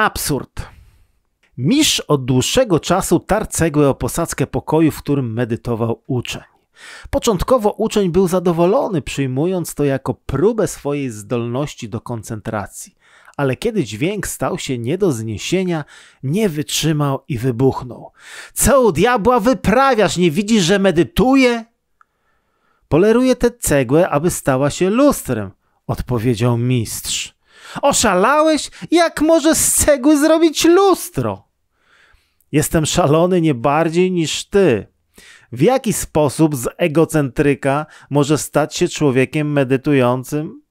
Absurd. Misz od dłuższego czasu tarł cegłę o posadzkę pokoju, w którym medytował uczeń. Początkowo uczeń był zadowolony, przyjmując to jako próbę swojej zdolności do koncentracji, ale kiedy dźwięk stał się nie do zniesienia, nie wytrzymał i wybuchnął. Co u diabła wyprawiasz? Nie widzisz, że medytuje? Poleruje tę cegłę, aby stała się lustrem, odpowiedział mistrz. Oszalałeś? Jak może z cegły zrobić lustro? Jestem szalony nie bardziej niż ty. W jaki sposób z egocentryka może stać się człowiekiem medytującym?